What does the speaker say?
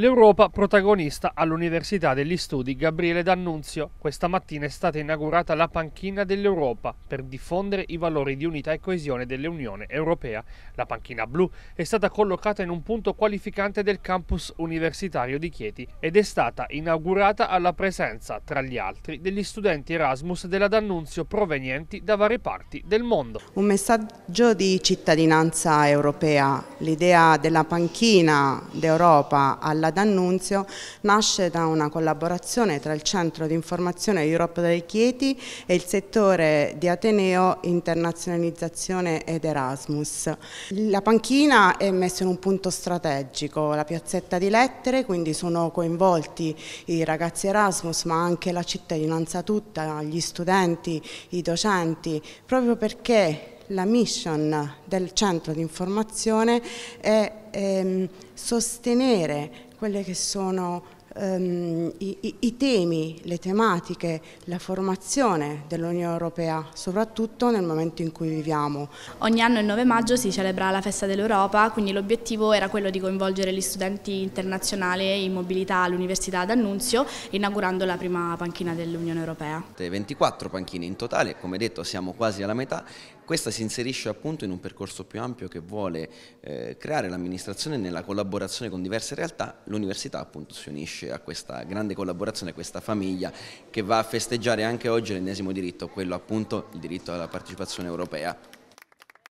L'Europa protagonista all'Università degli Studi Gabriele D'Annunzio. Questa mattina è stata inaugurata la panchina dell'Europa per diffondere i valori di unità e coesione dell'Unione Europea. La panchina blu è stata collocata in un punto qualificante del campus universitario di Chieti ed è stata inaugurata alla presenza, tra gli altri, degli studenti Erasmus della D'Annunzio provenienti da varie parti del mondo. Un messaggio di cittadinanza europea l'idea della panchina d'Europa alla D'Annunzio nasce da una collaborazione tra il centro di informazione Europe dei Chieti e il settore di Ateneo Internazionalizzazione ed Erasmus. La panchina è messa in un punto strategico, la piazzetta di lettere, quindi sono coinvolti i ragazzi Erasmus ma anche la cittadinanza tutta, gli studenti, i docenti, proprio perché la mission del centro di informazione è ehm, sostenere quelle che sono ehm, i, i, i, temi, le tematiche, la formazione dell'Unione Europea, soprattutto nel momento in cui viviamo. Ogni anno il 9 maggio si celebra la Festa dell'Europa, quindi l'obiettivo era quello di coinvolgere gli studenti internazionali in mobilità all'Università d'Annunzio, inaugurando la prima panchina dell'Unione Europea. 24 panchine in totale, come detto siamo quasi alla metà, questa si inserisce appunto in un percorso più ampio che vuole eh, creare l'amministrazione nella collaborazione con diverse realtà, l'università appunto si unisce riesce a questa grande collaborazione, a questa famiglia che va a festeggiare anche oggi l'ennesimo diritto, quello appunto il diritto alla partecipazione europea.